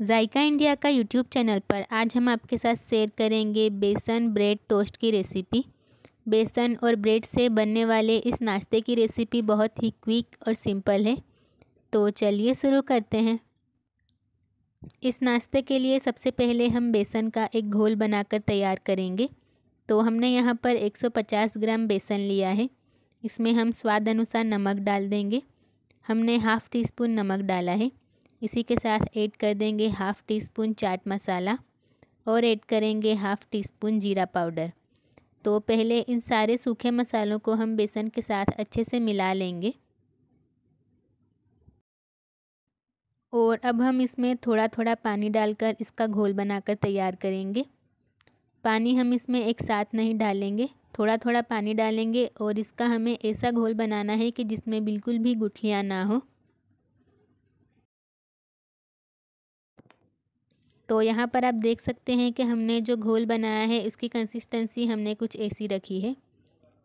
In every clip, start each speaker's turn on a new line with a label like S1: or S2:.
S1: जायका India का YouTube channel पर आज हम आपके साथ शेयर करेंगे बेसन ब्रेड टोस्ट की रेसिपी बेसन और ब्रेड से बनने वाले इस नाश्ते की रेसिपी बहुत ही क्विक और सिंपल है तो चलिए शुरू करते हैं इस नाश्ते के लिए सबसे पहले हम बेसन का एक घोल बनाकर तैयार करेंगे तो हमने यहाँ पर 150 ग्राम बेसन लिया है इसमें हम स्वाद अनुसार नमक डाल देंगे हमने हाफ़ टी स्पून नमक डाला है इसी के साथ ऐड कर देंगे half teaspoon chaat masala और ऐड करेंगे हाफ़ टी स्पून जीरा पाउडर तो पहले इन सारे सूखे मसालों को हम बेसन के साथ अच्छे से मिला लेंगे और अब हम इसमें थोड़ा थोड़ा पानी डालकर इसका घोल बनाकर तैयार करेंगे पानी हम इसमें एक साथ नहीं डालेंगे थोड़ा थोड़ा पानी डालेंगे और इसका हमें ऐसा घोल बनाना है कि जिसमें बिल्कुल भी गुठलियाँ ना हो तो यहाँ पर आप देख सकते हैं कि हमने जो घोल बनाया है उसकी कंसिस्टेंसी हमने कुछ ऐसी रखी है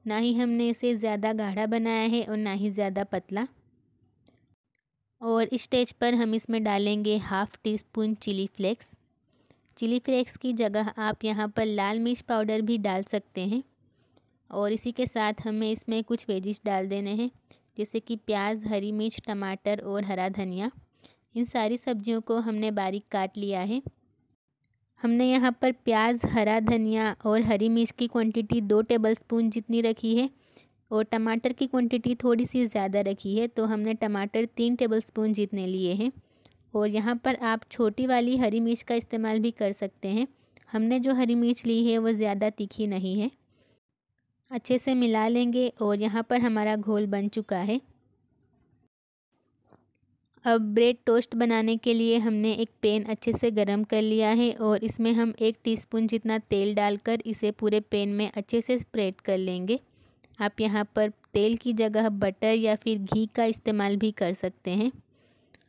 S1: ना ही हमने इसे ज़्यादा गाढ़ा बनाया है और ना ही ज़्यादा पतला और इस स्टेज पर हम इसमें डालेंगे half teaspoon chili flakes chili flakes की जगह आप यहाँ पर लाल मिर्च पाउडर भी डाल सकते हैं और इसी के साथ हमें इसमें कुछ वेजिस डाल देने हैं जैसे कि प्याज हरी मिर्च टमाटर और हरा धनिया इन सारी सब्जियों को हमने बारीक काट लिया है हमने यहाँ पर प्याज हरा धनिया और हरी मिर्च की क्वांटिटी दो टेबल स्पून जितनी रखी है और टमाटर की क्वांटिटी थोड़ी सी ज़्यादा रखी है तो हमने टमाटर तीन टेबल स्पून जितने लिए हैं और यहाँ पर आप छोटी वाली हरी मिर्च का इस्तेमाल भी कर सकते हैं हमने जो हरी मिर्च ली है वो ज़्यादा तीखी नहीं है अच्छे से मिला लेंगे और यहाँ पर हमारा घोल बन चुका है अब ब्रेड टोस्ट बनाने के लिए हमने एक पेन अच्छे से गरम कर लिया है और इसमें हम एक टीस्पून जितना तेल डालकर इसे पूरे पेन में अच्छे से स्प्रेड कर लेंगे आप यहाँ पर तेल की जगह बटर या फिर घी का इस्तेमाल भी कर सकते हैं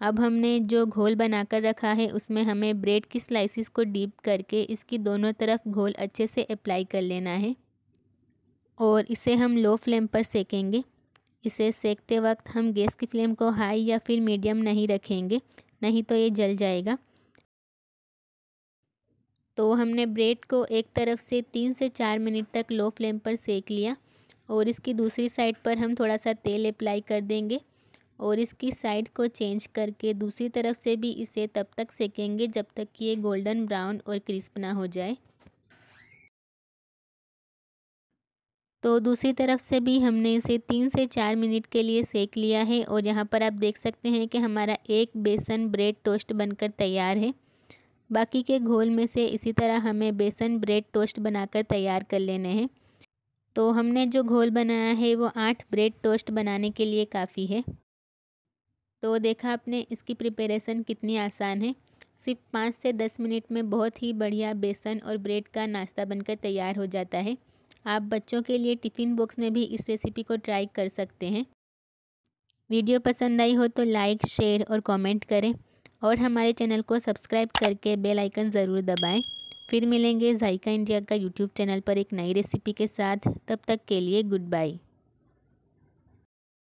S1: अब हमने जो घोल बनाकर रखा है उसमें हमें ब्रेड की स्लाइसिस को डीप करके इसकी दोनों तरफ घोल अच्छे से अप्लाई कर लेना है और इसे हम लो फ्लेम पर सेकेंगे इसे सेकते वक्त हम गैस की फ्लेम को हाई या फिर मीडियम नहीं रखेंगे नहीं तो ये जल जाएगा तो हमने ब्रेड को एक तरफ से तीन से चार मिनट तक लो फ्लेम पर सेक लिया और इसकी दूसरी साइड पर हम थोड़ा सा तेल अप्लाई कर देंगे और इसकी साइड को चेंज करके दूसरी तरफ से भी इसे तब तक सेकेंगे जब तक कि ये गोल्डन ब्राउन और क्रिस्प ना हो जाए तो दूसरी तरफ से भी हमने इसे तीन से चार मिनट के लिए सेक लिया है और यहाँ पर आप देख सकते हैं कि हमारा एक बेसन ब्रेड टोस्ट बनकर तैयार है बाकी के घोल में से इसी तरह हमें बेसन ब्रेड टोस्ट बनाकर तैयार कर लेने हैं तो हमने जो घोल बनाया है वो आठ ब्रेड टोस्ट बनाने के लिए काफ़ी है तो देखा आपने इसकी प्रिपरेशन कितनी आसान है सिर्फ पाँच से दस मिनट में बहुत ही बढ़िया बेसन और ब्रेड का नाश्ता बनकर तैयार हो जाता है आप बच्चों के लिए टिफ़िन बॉक्स में भी इस रेसिपी को ट्राई कर सकते हैं वीडियो पसंद आई हो तो लाइक शेयर और कमेंट करें और हमारे चैनल को सब्सक्राइब करके बेल आइकन ज़रूर दबाएं फिर मिलेंगे जायका इंडिया का यूट्यूब चैनल पर एक नई रेसिपी के साथ तब तक के लिए गुड बाय